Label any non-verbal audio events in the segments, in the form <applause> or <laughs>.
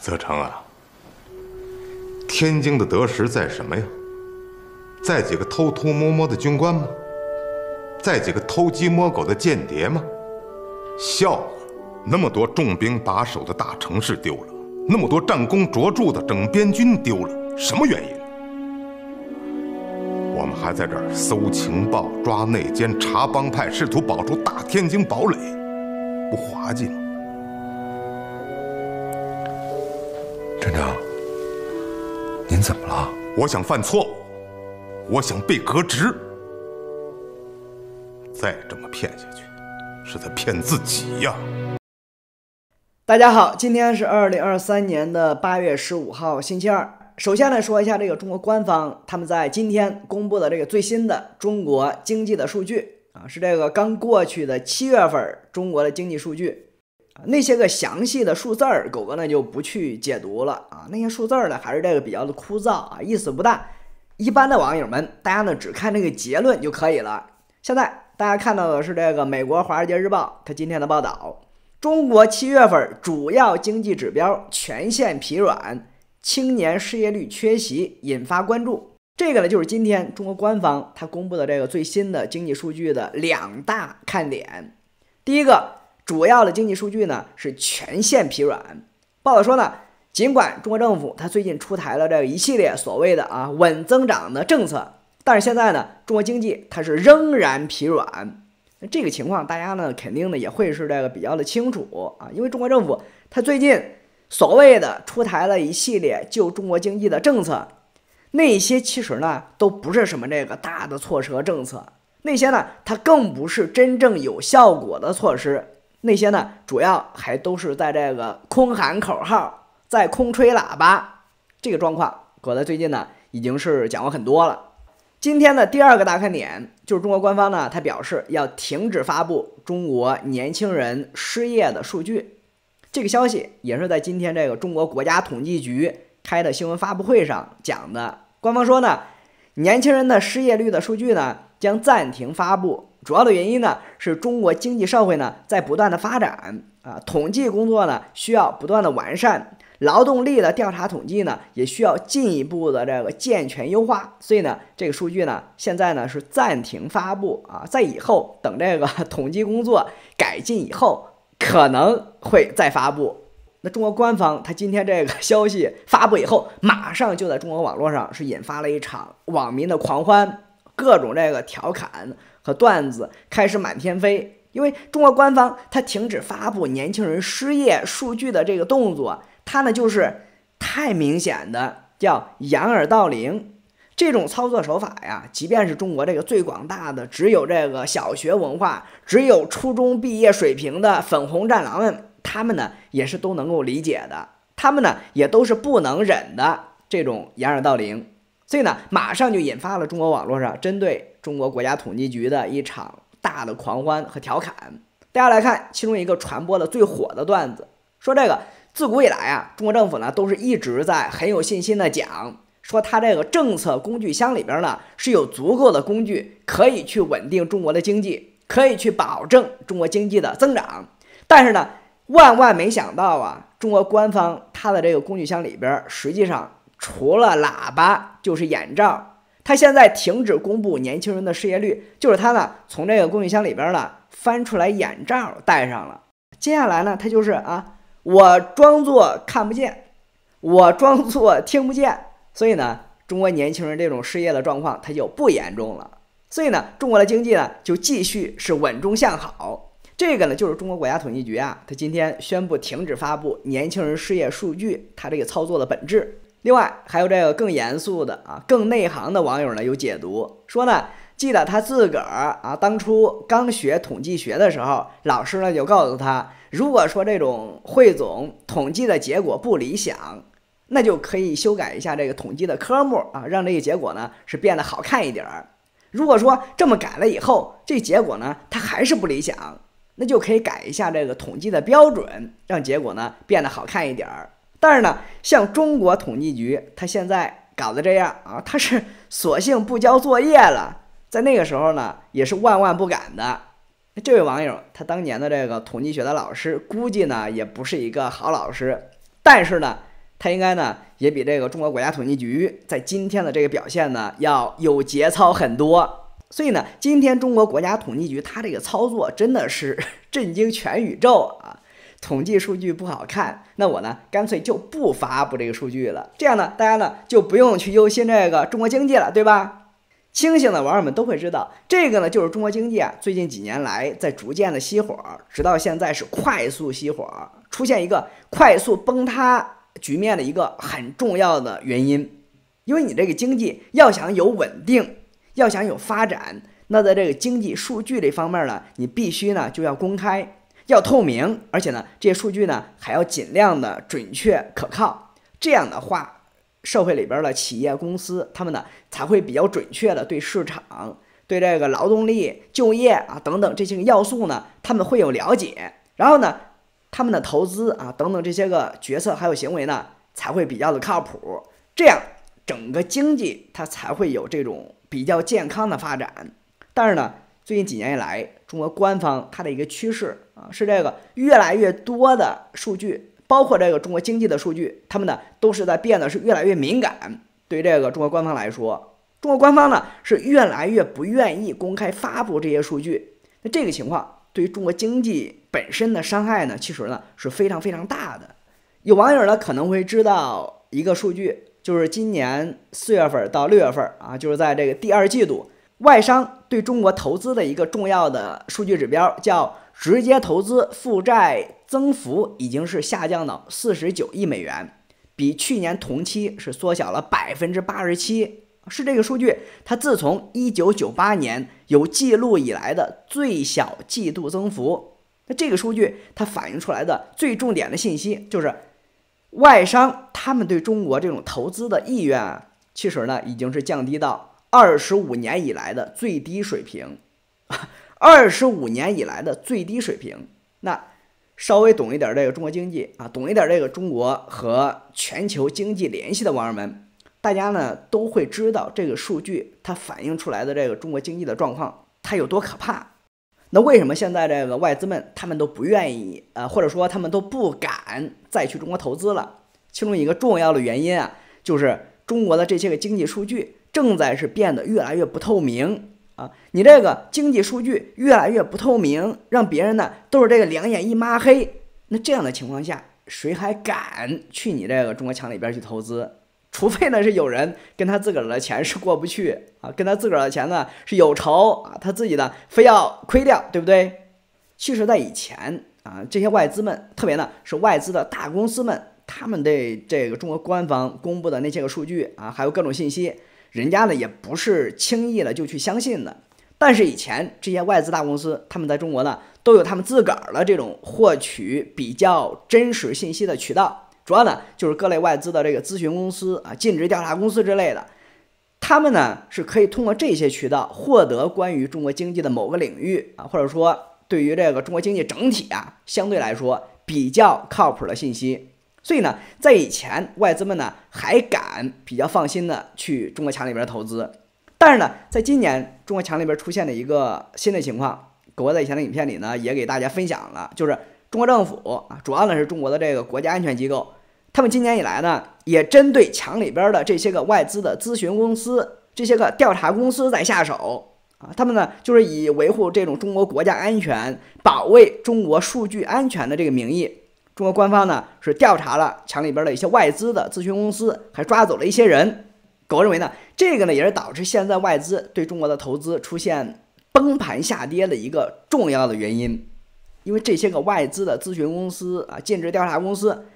泽成啊，天津的得失在什么呀？在几个偷偷摸摸的军官吗？在几个偷鸡摸狗的间谍吗？笑话！那么多重兵把守的大城市丢了，那么多战功卓著的整编军丢了，什么原因？我们还在这儿搜情报、抓内奸、查帮派，试图保住大天津堡垒，不滑稽吗？站长，您怎么了？我想犯错误，我想被革职。再这么骗下去，是在骗自己呀。大家好，今天是二零二三年的八月十五号，星期二。首先来说一下这个中国官方他们在今天公布的这个最新的中国经济的数据啊，是这个刚过去的七月份中国的经济数据。那些个详细的数字儿，狗哥呢就不去解读了啊。那些数字儿呢，还是这个比较的枯燥啊，意思不大。一般的网友们，大家呢只看这个结论就可以了。现在大家看到的是这个美国《华尔街日报》它今天的报道：中国七月份主要经济指标全线疲软，青年失业率缺席，引发关注。这个呢，就是今天中国官方它公布的这个最新的经济数据的两大看点。第一个。主要的经济数据呢是全线疲软。报道说呢，尽管中国政府它最近出台了这一系列所谓的啊稳增长的政策，但是现在呢，中国经济它是仍然疲软。这个情况大家呢肯定呢也会是这个比较的清楚啊，因为中国政府它最近所谓的出台了一系列救中国经济的政策，那些其实呢都不是什么这个大的措施和政策，那些呢它更不是真正有效果的措施。那些呢，主要还都是在这个空喊口号、在空吹喇叭这个状况。我在最近呢，已经是讲过很多了。今天的第二个大看点，就是中国官方呢，他表示要停止发布中国年轻人失业的数据。这个消息也是在今天这个中国国家统计局开的新闻发布会上讲的。官方说呢，年轻人的失业率的数据呢，将暂停发布。主要的原因呢，是中国经济社会呢在不断的发展啊，统计工作呢需要不断的完善，劳动力的调查统计呢也需要进一步的这个健全优化，所以呢，这个数据呢现在呢是暂停发布啊，在以后等这个 <laughs> 统计工作改进以后，可能会再发布。那中国官方他今天这个 <laughs> 消息发布以后，马上就在中国网络上是引发了一场网民的狂欢，各种这个调侃。和段子开始满天飞，因为中国官方它停止发布年轻人失业数据的这个动作，它呢就是太明显的叫掩耳盗铃这种操作手法呀。即便是中国这个最广大的只有这个小学文化、只有初中毕业水平的粉红战狼们，他们呢也是都能够理解的，他们呢也都是不能忍的这种掩耳盗铃，所以呢，马上就引发了中国网络上针对。中国国家统计局的一场大的狂欢和调侃，大家来看其中一个传播的最火的段子，说这个自古以来啊，中国政府呢都是一直在很有信心的讲，说它这个政策工具箱里边呢是有足够的工具可以去稳定中国的经济，可以去保证中国经济的增长。但是呢，万万没想到啊，中国官方它的这个工具箱里边，实际上除了喇叭就是眼罩。他现在停止公布年轻人的失业率，就是他呢从这个工具箱里边呢翻出来眼罩戴上了。接下来呢，他就是啊，我装作看不见，我装作听不见。所以呢，中国年轻人这种失业的状况它就不严重了。所以呢，中国的经济呢就继续是稳中向好。这个呢，就是中国国家统计局啊，他今天宣布停止发布年轻人失业数据，他这个操作的本质。另外还有这个更严肃的啊，更内行的网友呢有解读说呢，记得他自个儿啊当初刚学统计学的时候，老师呢就告诉他，如果说这种汇总统计的结果不理想，那就可以修改一下这个统计的科目啊，让这个结果呢是变得好看一点儿。如果说这么改了以后，这结果呢它还是不理想，那就可以改一下这个统计的标准，让结果呢变得好看一点儿。但是呢，像中国统计局，他现在搞得这样啊，他是索性不交作业了。在那个时候呢，也是万万不敢的。这位网友，他当年的这个统计学的老师，估计呢也不是一个好老师。但是呢，他应该呢也比这个中国国家统计局在今天的这个表现呢要有节操很多。所以呢，今天中国国家统计局他这个操作真的是 <laughs> 震惊全宇宙啊！统计数据不好看，那我呢干脆就不发布这个数据了。这样呢，大家呢就不用去忧心这个中国经济了，对吧？清醒的网友们都会知道，这个呢就是中国经济啊最近几年来在逐渐的熄火，直到现在是快速熄火，出现一个快速崩塌局面的一个很重要的原因。因为你这个经济要想有稳定，要想有发展，那在这个经济数据这方面呢，你必须呢就要公开。要透明，而且呢，这些数据呢还要尽量的准确可靠。这样的话，社会里边的企业公司他们呢才会比较准确的对市场、对这个劳动力就业啊等等这些个要素呢，他们会有了解。然后呢，他们的投资啊等等这些个决策还有行为呢才会比较的靠谱。这样整个经济它才会有这种比较健康的发展。但是呢，最近几年以来，中国官方它的一个趋势。是这个，越来越多的数据，包括这个中国经济的数据，他们呢都是在变得是越来越敏感。对这个中国官方来说，中国官方呢是越来越不愿意公开发布这些数据。那这个情况对于中国经济本身的伤害呢，其实呢是非常非常大的。有网友呢可能会知道一个数据，就是今年四月份到六月份啊，就是在这个第二季度，外商。对中国投资的一个重要的数据指标叫直接投资负债增幅，已经是下降到四十九亿美元，比去年同期是缩小了百分之八十七，是这个数据。它自从一九九八年有记录以来的最小季度增幅。那这个数据它反映出来的最重点的信息就是，外商他们对中国这种投资的意愿，其实呢已经是降低到。二十五年以来的最低水平，<laughs> 二十五年以来的最低水平。那稍微懂一点这个中国经济啊，懂一点这个中国和全球经济联系的网友们，大家呢都会知道这个数据它反映出来的这个中国经济的状况它有多可怕。那为什么现在这个外资们他们都不愿意呃，或者说他们都不敢再去中国投资了？其中一个重要的原因啊，就是中国的这些个经济数据。正在是变得越来越不透明啊！你这个经济数据越来越不透明，让别人呢都是这个两眼一抹黑。那这样的情况下，谁还敢去你这个中国强里边去投资？除非呢是有人跟他自个儿的钱是过不去啊，跟他自个儿的钱呢是有仇啊，他自己的非要亏掉，对不对？其实，在以前啊，这些外资们，特别呢是外资的大公司们，他们对这个中国官方公布的那些个数据啊，还有各种信息。人家呢也不是轻易的就去相信的，但是以前这些外资大公司，他们在中国呢都有他们自个儿的这种获取比较真实信息的渠道，主要呢就是各类外资的这个咨询公司啊、尽职调查公司之类的，他们呢是可以通过这些渠道获得关于中国经济的某个领域啊，或者说对于这个中国经济整体啊，相对来说比较靠谱的信息。所以呢，在以前，外资们呢还敢比较放心的去中国墙里边投资，但是呢，在今年，中国墙里边出现了一个新的情况。狗在以前的影片里呢，也给大家分享了，就是中国政府啊，主要呢是中国的这个国家安全机构，他们今年以来呢，也针对墙里边的这些个外资的咨询公司、这些个调查公司在下手啊，他们呢就是以维护这种中国国家安全、保卫中国数据安全的这个名义。中国官方呢是调查了墙里边的一些外资的咨询公司，还抓走了一些人。狗认为呢，这个呢也是导致现在外资对中国的投资出现崩盘下跌的一个重要的原因。因为这些个外资的咨询公司啊、尽职调查公司，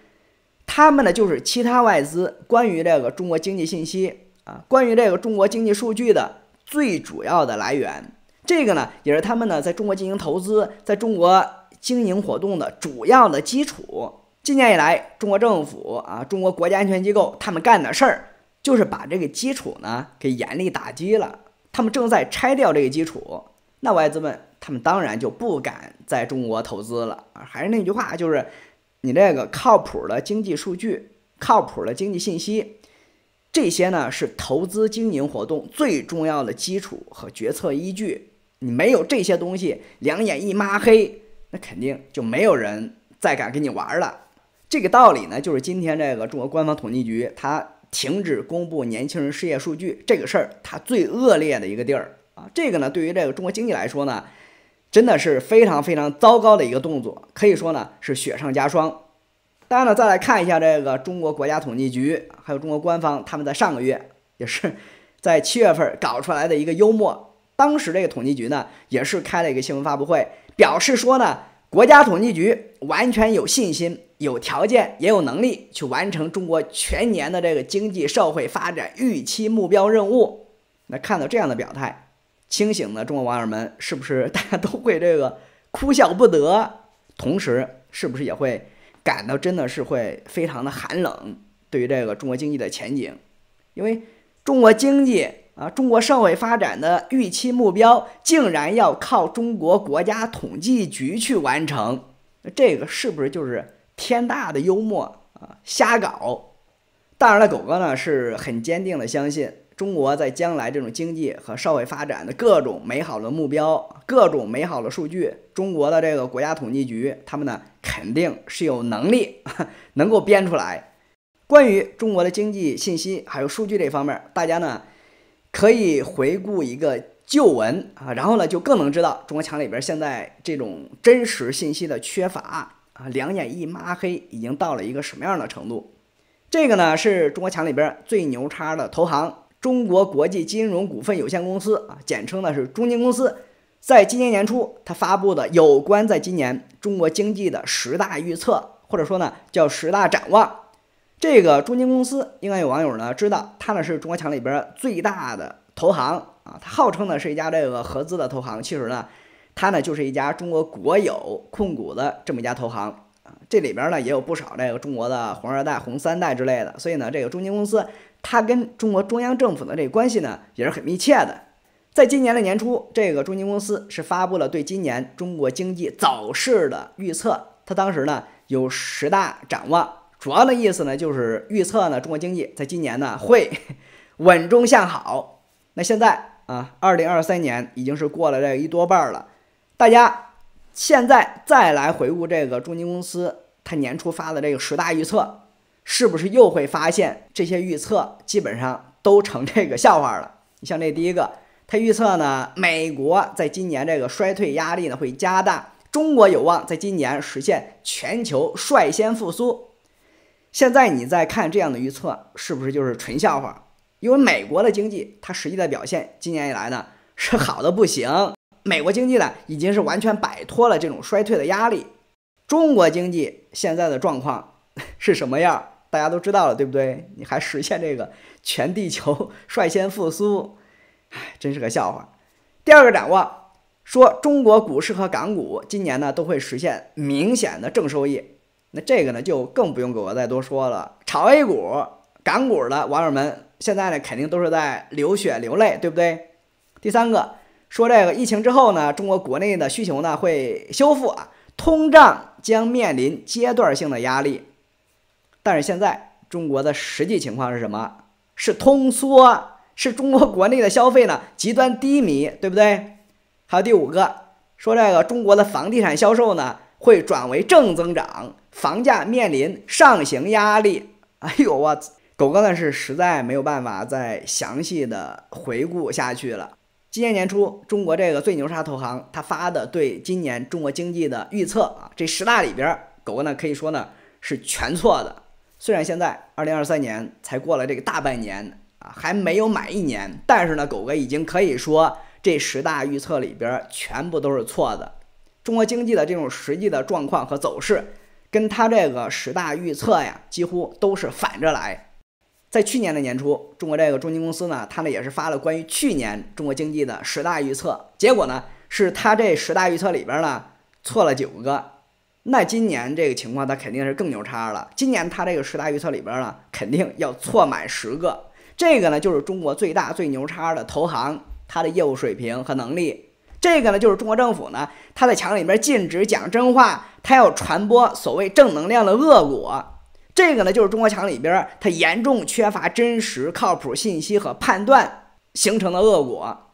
他们呢就是其他外资关于这个中国经济信息啊、关于这个中国经济数据的最主要的来源。这个呢也是他们呢在中国进行投资，在中国。经营活动的主要的基础，今年以来，中国政府啊，中国国家安全机构他们干的事儿，就是把这个基础呢给严厉打击了。他们正在拆掉这个基础，那外资们他们当然就不敢在中国投资了。还是那句话，就是你这个靠谱的经济数据、靠谱的经济信息，这些呢是投资经营活动最重要的基础和决策依据。你没有这些东西，两眼一抹黑。那肯定就没有人再敢跟你玩了。这个道理呢，就是今天这个中国官方统计局它停止公布年轻人失业数据这个事儿，它最恶劣的一个地儿啊。这个呢，对于这个中国经济来说呢，真的是非常非常糟糕的一个动作，可以说呢是雪上加霜。大家呢再来看一下这个中国国家统计局，还有中国官方他们在上个月也是在七月份搞出来的一个幽默。当时这个统计局呢也是开了一个新闻发布会。表示说呢，国家统计局完全有信心、有条件，也有能力去完成中国全年的这个经济社会发展预期目标任务。那看到这样的表态，清醒的中国网友们是不是大家都会这个哭笑不得？同时，是不是也会感到真的是会非常的寒冷？对于这个中国经济的前景，因为中国经济。啊！中国社会发展的预期目标竟然要靠中国国家统计局去完成，那这个是不是就是天大的幽默啊？瞎搞！当然了，狗哥呢是很坚定的相信，中国在将来这种经济和社会发展的各种美好的目标、各种美好的数据，中国的这个国家统计局他们呢肯定是有能力 <laughs> 能够编出来关于中国的经济信息还有数据这方面，大家呢。可以回顾一个旧闻啊，然后呢，就更能知道中国墙里边现在这种真实信息的缺乏啊，两眼一抹黑已经到了一个什么样的程度。这个呢是中国墙里边最牛叉的投行——中国国际金融股份有限公司啊，简称呢是中金公司，在今年年初，它发布的有关在今年中国经济的十大预测，或者说呢叫十大展望。这个中金公司，应该有网友呢知道，它呢是中国强里边最大的投行啊。它号称呢是一家这个合资的投行，其实呢，它呢就是一家中国国有控股的这么一家投行啊。这里边呢也有不少这个中国的红二代、红三代之类的，所以呢，这个中金公司它跟中国中央政府的这个关系呢也是很密切的。在今年的年初，这个中金公司是发布了对今年中国经济走势的预测，它当时呢有十大展望。主要的意思呢，就是预测呢，中国经济在今年呢会 <laughs> 稳中向好。那现在啊，二零二三年已经是过了这一多半了，大家现在再来回顾这个中金公司它年初发的这个十大预测，是不是又会发现这些预测基本上都成这个笑话了？你像这第一个，它预测呢，美国在今年这个衰退压力呢会加大，中国有望在今年实现全球率先复苏。现在你再看这样的预测，是不是就是纯笑话？因为美国的经济它实际的表现，今年以来呢是好的不行。美国经济呢已经是完全摆脱了这种衰退的压力。中国经济现在的状况是什么样？大家都知道了，对不对？你还实现这个全地球率先复苏，唉，真是个笑话。第二个展望说，中国股市和港股今年呢都会实现明显的正收益。那这个呢，就更不用给我再多说了。炒 A 股、港股的网友们，现在呢，肯定都是在流血流泪，对不对？第三个说这个疫情之后呢，中国国内的需求呢会修复啊，通胀将面临阶段性的压力。但是现在中国的实际情况是什么？是通缩，是中国国内的消费呢极端低迷，对不对？还有第五个说这个中国的房地产销售呢？会转为正增长，房价面临上行压力。哎呦我，狗哥呢是实在没有办法再详细的回顾下去了。今年年初，中国这个最牛叉投行他发的对今年中国经济的预测啊，这十大里边，狗哥呢可以说呢是全错的。虽然现在二零二三年才过了这个大半年啊，还没有满一年，但是呢，狗哥已经可以说这十大预测里边全部都是错的。中国经济的这种实际的状况和走势，跟他这个十大预测呀，几乎都是反着来。在去年的年初，中国这个中金公司呢，他呢也是发了关于去年中国经济的十大预测，结果呢，是他这十大预测里边呢错了九个。那今年这个情况，他肯定是更牛叉了。今年他这个十大预测里边呢，肯定要错满十个。这个呢，就是中国最大最牛叉的投行，它的业务水平和能力。这个呢，就是中国政府呢，他在墙里边禁止讲真话，他要传播所谓正能量的恶果。这个呢，就是中国墙里边它严重缺乏真实靠谱信息和判断形成的恶果。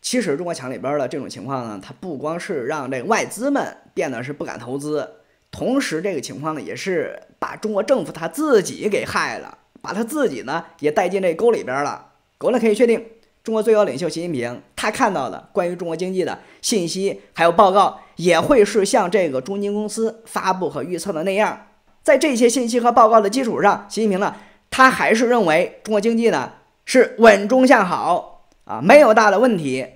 其实，中国墙里边的这种情况呢，它不光是让这外资们变得是不敢投资，同时这个情况呢，也是把中国政府他自己给害了，把他自己呢也带进这沟里边了。国内可以确定。中国最高领袖习近平，他看到的关于中国经济的信息还有报告，也会是像这个中金公司发布和预测的那样，在这些信息和报告的基础上，习近平呢，他还是认为中国经济呢是稳中向好啊，没有大的问题。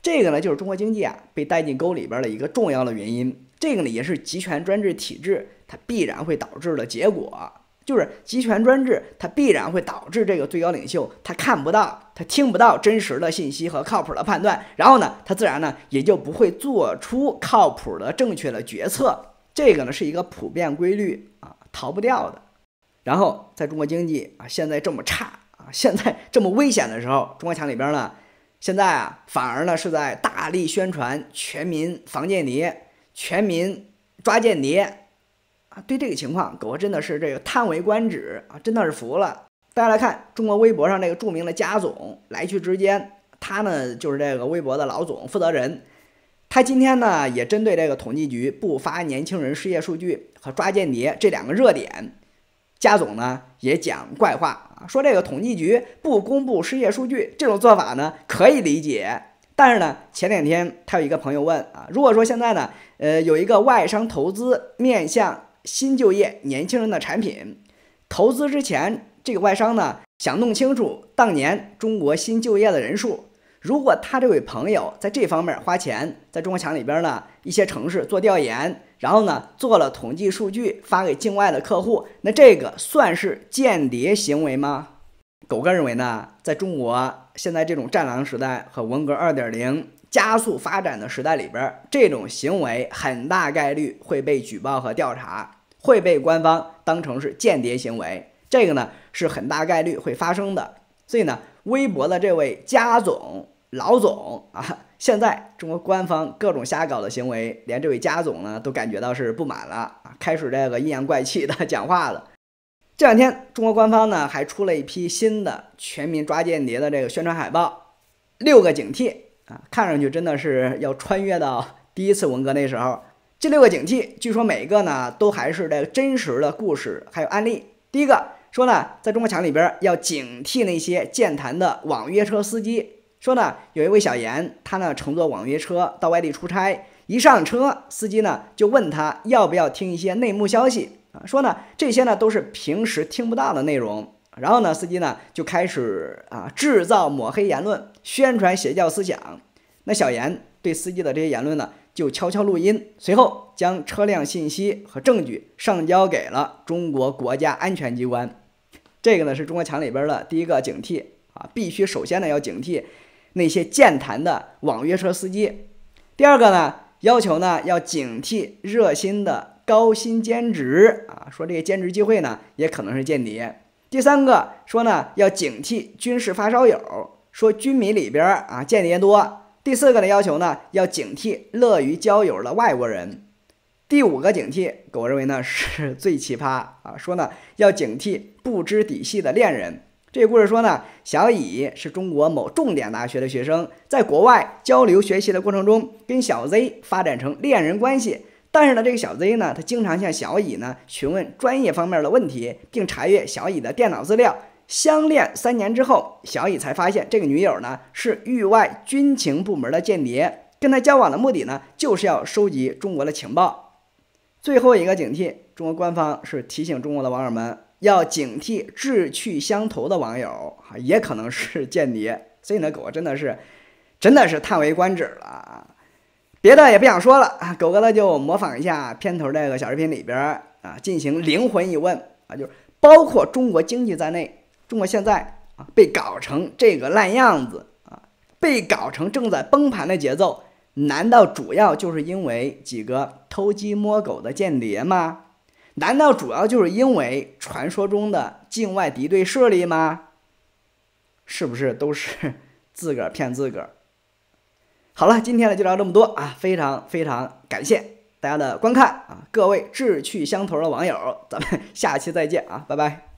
这个呢，就是中国经济啊被带进沟里边的一个重要的原因。这个呢，也是集权专制体制它必然会导致的结果。就是集权专制，它必然会导致这个最高领袖他看不到、他听不到真实的信息和靠谱的判断，然后呢，他自然呢也就不会做出靠谱的正确的决策。这个呢是一个普遍规律啊，逃不掉的。然后，在中国经济啊现在这么差啊，现在这么危险的时候，中国墙里边呢现在啊反而呢是在大力宣传全民防间谍、全民抓间谍。啊，对这个情况，狗哥真的是这个叹为观止啊，真的是服了。大家来看中国微博上这个著名的家总，来去之间，他呢就是这个微博的老总负责人。他今天呢也针对这个统计局不发年轻人失业数据和抓间谍这两个热点，家总呢也讲怪话啊，说这个统计局不公布失业数据这种做法呢可以理解，但是呢前两天他有一个朋友问啊，如果说现在呢，呃有一个外商投资面向。新就业年轻人的产品，投资之前，这个外商呢想弄清楚当年中国新就业的人数。如果他这位朋友在这方面花钱，在中国墙里边呢一些城市做调研，然后呢做了统计数据发给境外的客户，那这个算是间谍行为吗？狗哥认为呢，在中国现在这种战狼时代和文革二点零。加速发展的时代里边，这种行为很大概率会被举报和调查，会被官方当成是间谍行为，这个呢是很大概率会发生的。所以呢，微博的这位家总老总啊，现在中国官方各种瞎搞的行为，连这位家总呢都感觉到是不满了啊，开始这个阴阳怪气的讲话了。这两天，中国官方呢还出了一批新的全民抓间谍的这个宣传海报，六个警惕。看上去真的是要穿越到第一次文革那时候。这六个警惕，据说每一个呢都还是在真实的故事还有案例。第一个说呢，在中国强里边要警惕那些健谈的网约车司机。说呢，有一位小严，他呢乘坐网约车到外地出差，一上车司机呢就问他要不要听一些内幕消息啊，说呢这些呢都是平时听不到的内容。然后呢，司机呢就开始啊制造抹黑言论，宣传邪教思想。那小严对司机的这些言论呢，就悄悄录音，随后将车辆信息和证据上交给了中国国家安全机关。这个呢是中国墙里边的第一个警惕啊，必须首先呢要警惕那些健谈的网约车司机。第二个呢，要求呢要警惕热心的高薪兼职啊，说这些兼职机会呢也可能是间谍。第三个说呢，要警惕军事发烧友，说军迷里边啊间谍多。第四个呢要求呢，要警惕乐于交友的外国人。第五个警惕，我认为呢是最奇葩啊，说呢要警惕不知底细的恋人。这个故事说呢，小乙是中国某重点大学的学生，在国外交流学习的过程中，跟小 Z 发展成恋人关系。但是呢，这个小 Z 呢，他经常向小乙呢询问专业方面的问题，并查阅小乙的电脑资料。相恋三年之后，小乙才发现这个女友呢是域外军情部门的间谍，跟他交往的目的呢就是要收集中国的情报。最后一个警惕，中国官方是提醒中国的网友们要警惕志趣相投的网友啊，也可能是间谍。所以呢，狗真的是，真的是叹为观止了。啊。别的也不想说了啊，狗哥呢就模仿一下片头这个小视频里边啊，进行灵魂一问啊，就是包括中国经济在内，中国现在啊被搞成这个烂样子啊，被搞成正在崩盘的节奏，难道主要就是因为几个偷鸡摸狗的间谍吗？难道主要就是因为传说中的境外敌对势力吗？是不是都是 <laughs> 自个儿骗自个儿？好了，今天呢就聊这么多啊！非常非常感谢大家的观看啊！各位志趣相投的网友，咱们下期再见啊！拜拜。